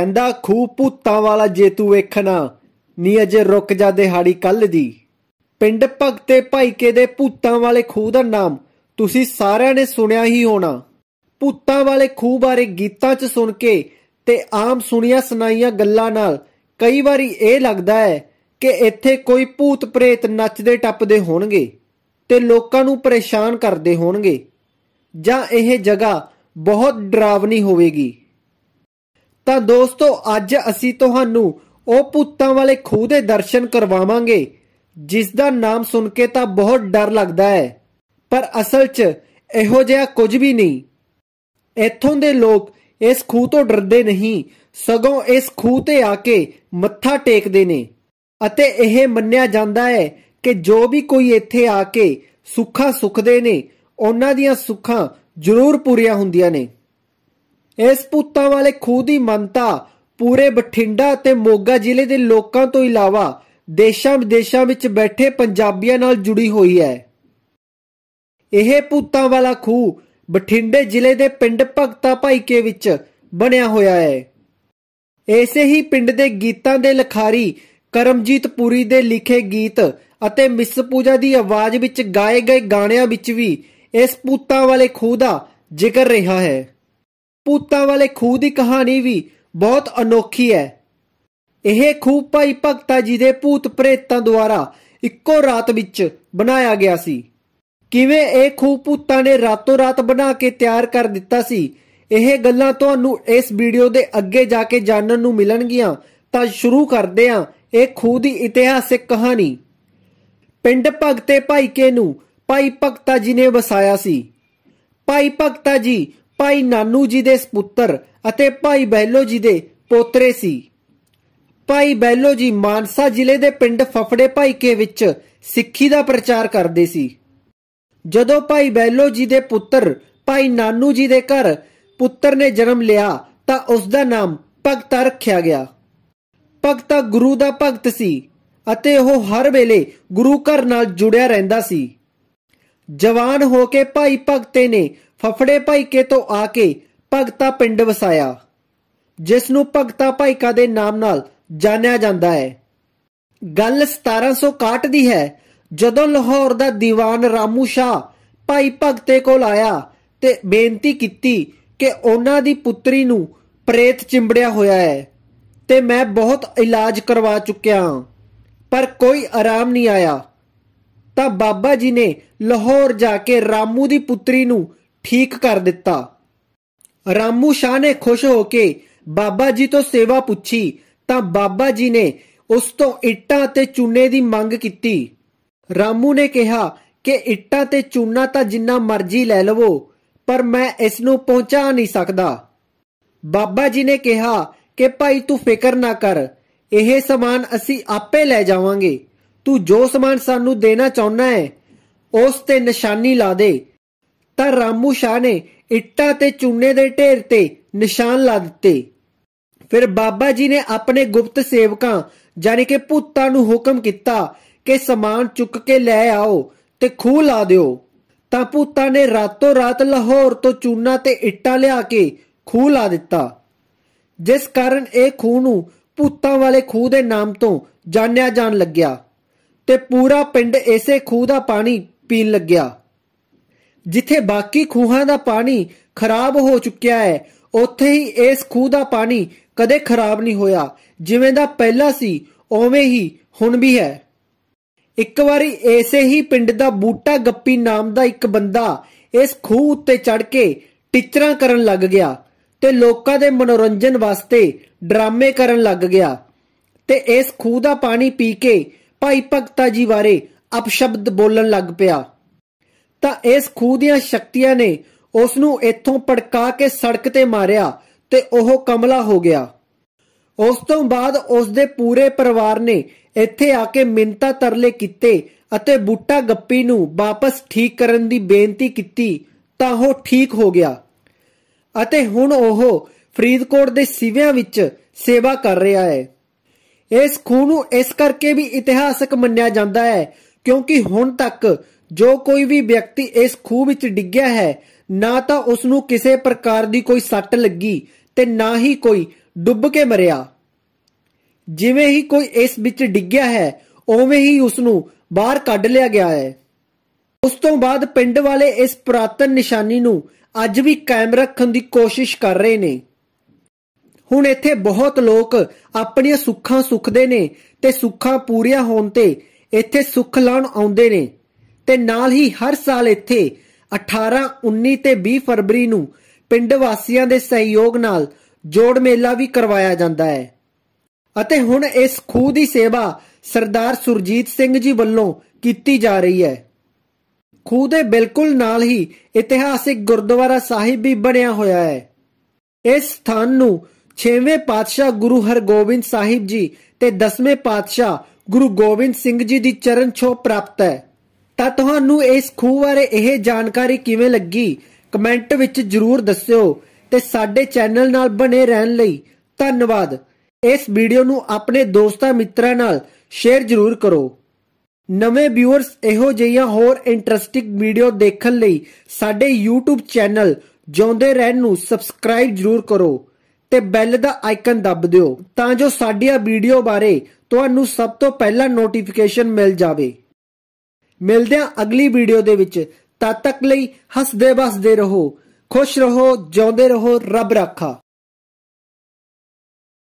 ਕਹਿੰਦਾ ਖੂ ਭੂਤਾਂ ਵਾਲਾ ਜੇ ਤੂੰ ਵੇਖਣਾ ਨੀ ਅਜੇ ਰੁਕ ਜਾ ਦਿਹਾੜੀ ਕੱਲ ਦੀ ਪਿੰਡ ਭਗਤੇ ਭਾਈਕੇ ਦੇ ਭੂਤਾਂ ਵਾਲੇ ਖੂ ਦਾ ਨਾਮ ਤੁਸੀਂ ਸਾਰਿਆਂ ਨੇ ਸੁਣਿਆ ਹੀ ਹੋਣਾ ਭੂਤਾਂ ਵਾਲੇ ਖੂ ਬਾਰੇ ਗੀਤਾਂ 'ਚ ਸੁਣ ਕੇ ਤੇ ਆਮ ਸੁਣੀਆਂ ਸੁਣਾਈਆਂ ਗੱਲਾਂ ਨਾਲ ਕਈ ਵਾਰੀ ਇਹ ਲੱਗਦਾ ਹੈ ਕਿ ਇੱਥੇ ਕੋਈ ਭੂਤ ਪ੍ਰੇਤ ਨੱਚਦੇ ਟੱਪਦੇ ਹੋਣਗੇ ਤੇ ਲੋਕਾਂ ਨੂੰ ਪਰੇਸ਼ਾਨ ਕਰਦੇ ਹੋਣਗੇ ਜਾਂ ਇਹ ਜਗ੍ਹਾ ਬਹੁਤ ਡਰਾਵਨੀ ਹੋਵੇਗੀ ਤਾਂ ਦੋਸਤੋ ਅੱਜ ਅਸੀਂ ਤੁਹਾਨੂੰ ਉਹ ਭੂਤਾਂ ਵਾਲੇ ਖੂਹ ਦੇ ਦਰਸ਼ਨ ਕਰਵਾਵਾਂਗੇ ਜਿਸ ਦਾ ਨਾਮ ਸੁਣ ਕੇ ਤਾਂ ਬਹੁਤ ਡਰ ਲੱਗਦਾ ਹੈ ਪਰ ਅਸਲ 'ਚ ਇਹੋ ਜਿਹਾ ਕੁਝ ਵੀ ਨਹੀਂ ਇੱਥੋਂ ਦੇ ਲੋਕ ਇਸ ਖੂਹ ਤੋਂ ਡਰਦੇ ਨਹੀਂ ਸਗੋਂ ਇਸ ਖੂਹ ਤੇ ਆ ਕੇ ਮੱਥਾ ਟੇਕਦੇ ਨੇ ਅਤੇ ਇਹ ਮੰਨਿਆ ਜਾਂਦਾ ਹੈ ਕਿ ਜੋ ਵੀ ਕੋਈ ਇੱਥੇ ਆ ਕੇ ਸੁੱਖਾ ਸੁਖਦੇ ਨੇ ਉਹਨਾਂ ਦੀਆਂ ਸੁੱਖਾਂ ਜ਼ਰੂਰ ਪੂਰੀਆਂ ਹੁੰਦੀਆਂ ਨੇ ਇਸ ਪੁੱਤਾਂ ਵਾਲੇ ਖੂਹ ਦੀ ਮੰਨਤਾ ਪੂਰੇ ਬਠਿੰਡਾ ਅਤੇ ਮੋਗਾ ਜ਼ਿਲ੍ਹੇ ਦੇ ਲੋਕਾਂ ਤੋਂ ਇਲਾਵਾ ਦੇਸ਼ਾਂ ਵਿਦੇਸ਼ਾਂ ਵਿੱਚ ਬੈਠੇ ਪੰਜਾਬੀਆਂ ਨਾਲ ਜੁੜੀ ਹੋਈ ਹੈ ਇਹ ਪੁੱਤਾਂ ਵਾਲਾ ਖੂਹ ਬਠਿੰਡੇ ਜ਼ਿਲ੍ਹੇ ਦੇ ਪਿੰਡ ਭਗਤਾ ਭਾਈਕੇ ਵਿੱਚ ਬਣਿਆ ਹੋਇਆ ਹੈ ਐਸੇ ਹੀ ਪਿੰਡ ਦੇ ਗੀਤਾਂ ਦੇ ਲਖਾਰੀ ਕਰਮਜੀਤ ਪੂਰੀ ਦੇ ਲਿਖੇ ਗੀਤ ਅਤੇ ਮਿਸ ਪੂਜਾ ਦੀ ਆਵਾਜ਼ ਵਿੱਚ ਗਾਏ ਗਏ ਗਾਣਿਆਂ ਵਿੱਚ ਵੀ ਇਸ ਪੁੱਤਾਂ ਵਾਲੇ ਖੂਹ ਦਾ ਜ਼ਿਕਰ ਰਿਹਾ ਹੈ ਪੂਤਾਂ ਵਾਲੇ ਖੂਹ ਦੀ ਕਹਾਣੀ ਵੀ ਬਹੁਤ ਅਨੋਖੀ ਹੈ ਇਹ ਖੂਹ ਭਾਈ ਭਗਤਾ ਜੀ ਦੇ ਭੂਤ ਪ੍ਰੇਤਾਂ ਦੁਆਰਾ ਇੱਕੋ ਰਾਤ ਵਿੱਚ ਬਣਾਇਆ ਗਿਆ ਸੀ ਕਿਵੇਂ ਇਹ ਖੂਹ ਪੂਤਾਂ ਨੇ ਰਾਤੋਂ ਰਾਤ ਬਣਾ ਕੇ ਤਿਆਰ ਕਰ ਦਿੱਤਾ ਸੀ ਇਹ ਗੱਲਾਂ ਤੁਹਾਨੂੰ ਇਸ ਵੀਡੀਓ ਦੇ ਅੱਗੇ ਜਾ ਕੇ ਜਾਣਨ ਨੂੰ ਮਿਲਣਗੀਆਂ ਤਾਂ ਸ਼ੁਰੂ ਕਰਦੇ ਹਾਂ ਇਹ ਖੂਹ ਦੀ ਇਤਿਹਾਸਿਕ ਕਹਾਣੀ ਪਿੰਡ ਭਗਤੇ ਭਾਈਕੇ ਨੂੰ ਭਾਈ ਭਗਤਾ ਜੀ ਨੇ ਵਸਾਇਆ ਸੀ ਭਾਈ ਭਗਤਾ ਜੀ ਭਾਈ ਨਾਨੂ ਜੀ ਦੇ ਸੁਪੁੱਤਰ ਅਤੇ ਭਾਈ ਬੈਲੋ ਜੀ ਦੇ ਪੋਤਰੇ ਸੀ ਭਾਈ ਬੈਲੋ ਜੀ ਮਾਨਸਾ ਜ਼ਿਲ੍ਹੇ ਦੇ ਪਿੰਡ ਫਫੜੇ ਭਾਈਕੇ ਵਿੱਚ ਸਿੱਖੀ ਦਾ ਪ੍ਰਚਾਰ ਕਰਦੇ ਸੀ ਜਦੋਂ ਭਾਈ ਬੈਲੋ ਜੀ ਦੇ ਪੁੱਤਰ ਭਾਈ ਨਾਨੂ ਜੀ ਦੇ ਘਰ ਪੁੱਤਰ ਨੇ ਜਨਮ ਲਿਆ ਤਾਂ ਉਸ ਦਾ ਨਾਮ ਭਗਤਾ ਰੱਖਿਆ ਗਿਆ ਭਗਤਾ ਗੁਰੂ ਦਾ ਭਗਤ ਸੀ ਅਤੇ ਉਹ ਹਰ ਵੇਲੇ ਗੁਰੂ ਘਰ ਨਾਲ ਜੁੜਿਆ ਰਹਿੰਦਾ ਸੀ ਜਵਾਨ ਹੋ ਕੇ ਭਾਈ ਭਗਤੇ ਨੇ ਫਫੜੇ ਭਾਈਕੇ ਤੋਂ ਆ ਕੇ ਭਗਤਾ ਪਿੰਡ ਵਸਾਇਆ ਜਿਸ ਨੂੰ ਭਗਤਾ ਭਾਈਕਾ ਦੇ ਨਾਮ ਨਾਲ ਜਾਣਿਆ ਜਾਂਦਾ ਹੈ ਗੱਲ 1761 ਦੀ ਹੈ ਜਦੋਂ ਲਾਹੌਰ ਦਾ ਦੀਵਾਨ ਰਾਮੂ ਸ਼ਾ ਭਾਈ ਭਗਤੇ ਕੋਲ ਆਇਆ ਤੇ ਬੇਨਤੀ ਕੀਤੀ ਕਿ ਉਹਨਾਂ ਦੀ ਪੁੱਤਰੀ ਨੂੰ ਪ੍ਰੇਤ ਚਿੰਬੜਿਆ ਹੋਇਆ ਹੈ ਤੇ ਮੈਂ ਬਹੁਤ ਇਲਾਜ ਕਰਵਾ ਚੁੱਕਿਆ ਹਾਂ ਪਰ ਕੋਈ ਆਰਾਮ ਨਹੀਂ ਆਇਆ ਤਾਂ ਬਾਬਾ ਜੀ ਨੇ ਲਾਹੌਰ ਜਾ ਕੇ ਰਾਮੂ ਦੀ ਪੁੱਤਰੀ ਨੂੰ ਠੀਕ ਕਰ ਦਿੱਤਾ ਰਾਮੂ ਸ਼ਾਹ ਨੇ ਖੁਸ਼ ਹੋ ਕੇ ਬਾਬਾ ਜੀ ਤੋਂ ਸੇਵਾ ਪੁੱਛੀ ਤਾਂ ਬਾਬਾ ਜੀ ਨੇ ਉਸ ਤੋਂ ਇੱਟਾਂ ਤੇ ਚੂਨੇ ਦੀ ਮੰਗ ਕੀਤੀ ਰਾਮੂ ਨੇ ਕਿਹਾ ਕਿ ਇੱਟਾਂ ਤੇ ਚੂਨਾ ਤਾਂ ਜਿੰਨਾ ਮਰਜ਼ੀ ਲੈ ਲਵੋ ਪਰ ਮੈਂ ਇਸ ਨੂੰ ਪਹੁੰਚਾ ਨਹੀਂ ਸਕਦਾ ਬਾਬਾ ਜੀ ਨੇ ਕਿਹਾ ਕਿ ਭਾਈ ਤੂੰ ਫਿਕਰ ਨਾ ਕਰ ਇਹ ਸਮਾਨ ਅਸੀਂ ਆਪੇ ਲੈ ਜਾਵਾਂਗੇ ਤੂੰ ਜੋ ਸਮਾਨ ਸਾਨੂੰ ਦੇਣਾ ਚਾਹੁੰਦਾ ਹੈ ਉਸ ਤੇ ਨਿਸ਼ਾਨੀ ਲਾ ਦੇ ਤਾਂ ਰਾਮੂ ਸ਼ਾਹ ਨੇ ਇੱਟਾਂ ਤੇ ਚੂਨੇ ਦੇ ਢੇਰ ਤੇ ਨਿਸ਼ਾਨ ਲਾ ਦਿੱਤੇ ਫਿਰ ਬਾਬਾ ਜੀ ਨੇ ਆਪਣੇ ਗੁਪਤ ਸੇਵਕਾਂ ਯਾਨੀ ਕਿ ਭੂਤਾਂ ਨੂੰ ਹੁਕਮ ਕੀਤਾ ਕਿ ਸਮਾਨ ਚੁੱਕ ਕੇ ਲੈ ਆਓ ਤੇ ਖੂਹ ਲਾ ਦਿਓ ਤਾਂ ਭੂਤਾਂ ਨੇ ਰਾਤੋਂ ਰਾਤ ਲਾਹੌਰ ਤੋਂ ਚੂਨਾ ਤੇ ਇੱਟਾਂ ਲਿਆ ਕੇ ਖੂਹ ਲਾ ਦਿੱਤਾ ਜਿਸ ਕਾਰਨ ਇਹ ਖੂਹ ਨੂੰ ਭੂਤਾਂ ਵਾਲੇ ਖੂਹ ਦੇ ਨਾਮ ਤੋਂ ਜਾਣਿਆ ਜਾਣ ਲੱਗਿਆ ਤੇ ਪੂਰਾ ਪਿੰਡ ਇਸੇ ਖੂਹ ਦਾ ਪਾਣੀ ਪੀਣ ਲੱਗਿਆ ਜਿੱਥੇ ਬਾਕੀ ਖੂਹਾਂ ਦਾ ਪਾਣੀ ਖਰਾਬ ਹੋ ਚੁੱਕਿਆ ਹੈ ਉੱਥੇ ਹੀ ਇਸ ਖੂਹ ਦਾ ਪਾਣੀ ਕਦੇ ਖਰਾਬ ਨਹੀਂ ਹੋਇਆ ਜਿਵੇਂ ਦਾ ਪਹਿਲਾਂ ਸੀ ਉਵੇਂ ਹੀ ਹੁਣ ਵੀ ਹੈ ਇੱਕ ਵਾਰੀ ਐਸੇ ਹੀ ਪਿੰਡ ਦਾ ਬੂਟਾ ਗੱਪੀ ਨਾਮ ਦਾ ਇੱਕ ਬੰਦਾ ਇਸ ਖੂਹ ਉੱਤੇ ਚੜ ਕੇ ਟਿਚਰਾਂ ਕਰਨ ਲੱਗ ਗਿਆ ਤੇ ਲੋਕਾਂ ਦੇ ਮਨੋਰੰਜਨ ਵਾਸਤੇ ਡਰਾਮੇ ਕਰਨ ਲੱਗ ਗਿਆ ਤੇ ਇਸ ਖੂਹ ਦਾ ਪਾਣੀ ਪੀ ਕੇ ਭਾਈ ਭਗਤਾ ਜੀ ਬਾਰੇ ਅਪਸ਼ਬਦ ਬੋਲਣ ਲੱਗ ਪਿਆ ਤਾਂ ਇਸ ਖੂਹ ਦੀਆਂ ਸ਼ਕਤੀਆਂ ਨੇ ਉਸ ਨੂੰ ਇੱਥੋਂ ਪੜਕਾ ਕੇ ਸੜਕ ਤੇ ਮਾਰਿਆ ਤੇ ਉਹ ਕਮਲਾ ਹੋ ਗਿਆ ਉਸ ਤੋਂ ਬਾਅਦ ਉਸ ਦੇ ਪੂਰੇ ਪਰਿਵਾਰ ਨੇ ਇੱਥੇ ਆ ਕੇ ਮਿੰਤਾ ਤਰਲੇ ਕੀਤੇ ਅਤੇ ਬੂਟਾ ਗੱਪੀ ਨੂੰ ਵਾਪਸ ਠੀਕ ਕਰਨ ਦੀ ਬੇਨਤੀ ਕੀਤੀ ਤਾਂ ਉਹ ਠੀਕ ਹੋ ਗਿਆ ਅਤੇ ਹੁਣ ਉਹ ਫਰੀਦਕੋਟ ਦੇ ਸਿਵਿਆਂ ਵਿੱਚ ਸੇਵਾ ਕਰ ਰਿਹਾ ਹੈ ਇਸ ਖੂਨ ਨੂੰ ਇਸ ਕਰਕੇ ਵੀ ਇਤਿਹਾਸਕ ਮੰਨਿਆ ਜਾਂਦਾ ਹੈ ਕਿਉਂਕਿ ਹੁਣ ਤੱਕ ਜੋ ਕੋਈ ਵੀ ਵਿਅਕਤੀ ਇਸ ਖੂਹ ਵਿੱਚ ਡਿੱਗਿਆ ਹੈ ਨਾ ਤਾਂ ਉਸ ਨੂੰ ਕਿਸੇ ਪ੍ਰਕਾਰ ਦੀ ਕੋਈ ਸੱਟ ਲੱਗੀ ਤੇ ਨਾ ਹੀ ਕੋਈ ਡੁੱਬ ਕੇ ਮਰਿਆ ਜਿਵੇਂ ਹੀ ਕੋਈ ਇਸ ਵਿੱਚ ਡਿੱਗਿਆ ਹੈ ਉਵੇਂ ਹੀ ਉਸ ਨੂੰ ਬਾਹਰ ਕੱਢ ਲਿਆ ਗਿਆ ਹੈ ਉਸ ਤੋਂ ਬਾਅਦ ਪਿੰਡ ਵਾਲੇ ਇਸ ਪ੍ਰਾਤਨ ਨਿਸ਼ਾਨੀ ਨੂੰ ਅੱਜ ਵੀ ਕਾਇਮ ਰੱਖਣ ਦੀ ਕੋਸ਼ਿਸ਼ ਕਰ ਰਹੇ ਨੇ ਹੁਣ ਇੱਥੇ ਬਹੁਤ ਲੋਕ ਆਪਣੀਆਂ ਸੁੱਖਾਂ ਸੁਖਦੇ ਨੇ ਤੇ ਸੁੱਖਾਂ ਪੂਰੀਆਂ ਹੋਣ ਤੇ ਇੱਥੇ ਸੁੱਖ ਲਾਣ ਆਉਂਦੇ ਨੇ ਤੇ ਨਾਲ ਹੀ ਹਰ ਸਾਲ ਇੱਥੇ 18 19 ਤੇ 20 ਫਰਵਰੀ ਨੂੰ ਪਿੰਡ ਵਾਸੀਆਂ ਦੇ ਸਹਿਯੋਗ ਨਾਲ ਜੋੜ ਮੇਲਾ ਵੀ ਕਰਵਾਇਆ ਜਾਂਦਾ ਹੈ ਅਤੇ ਹੁਣ ਇਸ ਖੂਹ ਦੀ ਸੇਵਾ ਸਰਦਾਰ ਸੁਰਜੀਤ ਸਿੰਘ ਜੀ ਵੱਲੋਂ ਕੀਤੀ ਜਾ ਰਹੀ ਹੈ ਖੂਹ ਦੇ ਬਿਲਕੁਲ ਨਾਲ ਹੀ ਇਤਿਹਾਸਿਕ ਗੁਰਦੁਆਰਾ ਸਾਹਿਬ ਵੀ ਬਣਿਆ ਹੋਇਆ ਹੈ ਇਸ ਸਥਾਨ ਨੂੰ 6ਵੇਂ ਪਾਤਸ਼ਾਹ ਗੁਰੂ ਹਰਗੋਬਿੰਦ ਸਾਹਿਬ ਜੀ ਤੇ 10ਵੇਂ ਪਾਤਸ਼ਾਹ ਗੁਰੂ ਗੋਬਿੰਦ ਸਿੰਘ ਜੀ ਦੀ ਚਰਨ ਛੋਹ ਪ੍ਰਾਪਤ ਹੈ ਤਾਂ ਤੁਹਾਨੂੰ ਇਸ ਖੂਹ ਬਾਰੇ ਇਹ ਜਾਣਕਾਰੀ ਕਿਵੇਂ ਲੱਗੀ ਕਮੈਂਟ ਵਿੱਚ ਜਰੂਰ ਦੱਸਿਓ ਤੇ ਸਾਡੇ ਚੈਨਲ ਨਾਲ ਬਣੇ ਰਹਿਣ ਲਈ ਧੰਨਵਾਦ ਇਸ ਵੀਡੀਓ ਨੂੰ ਆਪਣੇ ਦੋਸਤਾਂ ਮਿੱਤਰਾਂ ਨਾਲ ਸ਼ੇਅਰ ਜਰੂਰ ਕਰੋ ਨਵੇਂ ਵਿਊਅਰਸ ਇਹੋ ਜਿਹੀਆਂ ਹੋਰ ਇੰਟਰਸਟਿੰਗ ਵੀਡੀਓ ਦੇਖਣ ਲਈ ਸਾਡੇ YouTube ਚੈਨਲ ਜਿਉਂਦੇ ਰਹਿਣ ਨੂੰ ਸਬਸਕ੍ਰਾਈਬ ਜਰੂਰ ਕਰੋ ਤੇ ਬੈਲ ਦਾ ਆਈਕਨ ਦੱਬ ਦਿਓ ਤਾਂ ਜੋ ਸਾਡੀਆਂ ਵੀਡੀਓ ਬਾਰੇ ਤੁਹਾਨੂੰ ਸਭ ਤੋਂ ਪਹਿਲਾਂ ਨੋਟੀਫਿਕੇਸ਼ਨ ਮਿਲ ਜਾਵੇ ਮਿਲਦੇ ਆ ਅਗਲੀ ਵੀਡੀਓ ਦੇ ਵਿੱਚ ਤਦ ਤੱਕ ਲਈ ਹੱਸਦੇ ਬਸਦੇ ਰਹੋ ਖੁਸ਼ ਰਹੋ ਜਿਉਂਦੇ ਰਹੋ ਰੱਬ ਰਾਖਾ